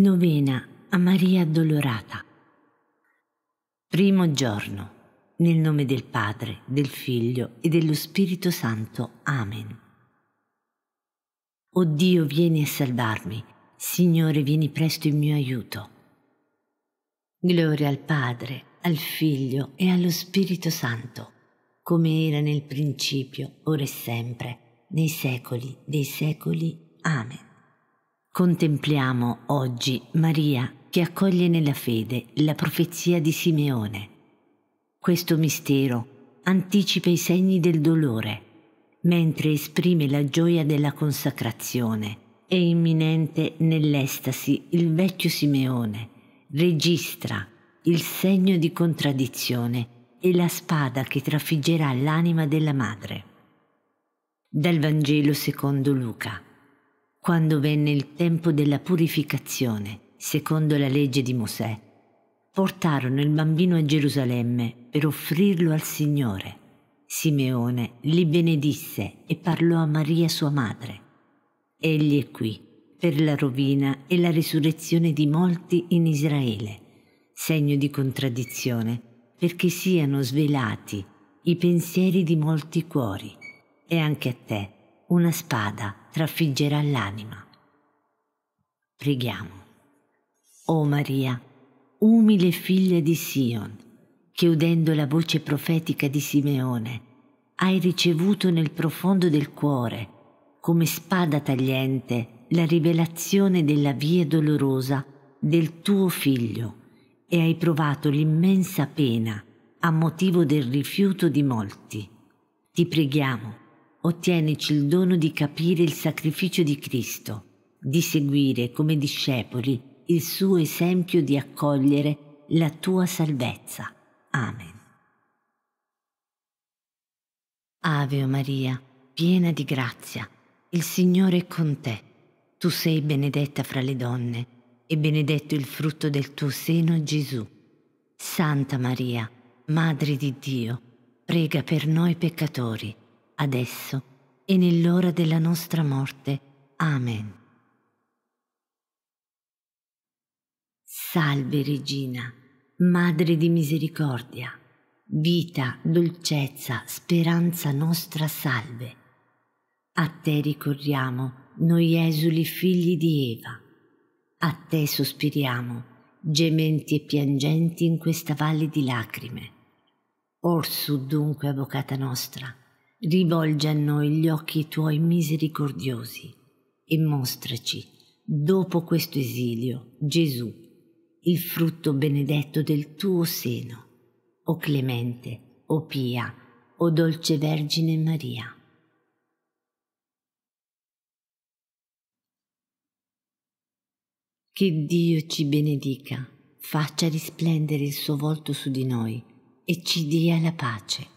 Novena a Maria Addolorata. Primo giorno. Nel nome del Padre, del Figlio e dello Spirito Santo. Amen. O Dio, vieni a salvarmi. Signore, vieni presto in mio aiuto. Gloria al Padre, al Figlio e allo Spirito Santo, come era nel principio, ora e sempre, nei secoli dei secoli. Amen. Contempliamo oggi Maria che accoglie nella fede la profezia di Simeone. Questo mistero anticipa i segni del dolore, mentre esprime la gioia della consacrazione. È imminente nell'estasi il vecchio Simeone, registra il segno di contraddizione e la spada che trafiggerà l'anima della madre. Dal Vangelo secondo Luca quando venne il tempo della purificazione, secondo la legge di Mosè, portarono il bambino a Gerusalemme per offrirlo al Signore. Simeone li benedisse e parlò a Maria sua madre. Egli è qui per la rovina e la risurrezione di molti in Israele, segno di contraddizione, perché siano svelati i pensieri di molti cuori. E anche a te una spada trafiggerà l'anima. Preghiamo. O Maria, umile figlia di Sion, che udendo la voce profetica di Simeone, hai ricevuto nel profondo del cuore, come spada tagliente, la rivelazione della via dolorosa del tuo figlio e hai provato l'immensa pena a motivo del rifiuto di molti. Ti preghiamo ottieneci il dono di capire il sacrificio di Cristo, di seguire come discepoli il suo esempio di accogliere la tua salvezza. Amen. Ave Maria, piena di grazia, il Signore è con te. Tu sei benedetta fra le donne e benedetto il frutto del tuo seno Gesù. Santa Maria, Madre di Dio, prega per noi peccatori adesso e nell'ora della nostra morte. Amen. Salve Regina, Madre di misericordia, vita, dolcezza, speranza nostra, salve. A te ricorriamo, noi esuli figli di Eva. A te sospiriamo, gementi e piangenti in questa valle di lacrime. Orsù dunque, avvocata nostra, rivolge a noi gli occhi tuoi misericordiosi e mostraci, dopo questo esilio, Gesù, il frutto benedetto del tuo seno, o clemente, o pia, o dolce Vergine Maria. Che Dio ci benedica, faccia risplendere il suo volto su di noi e ci dia la pace.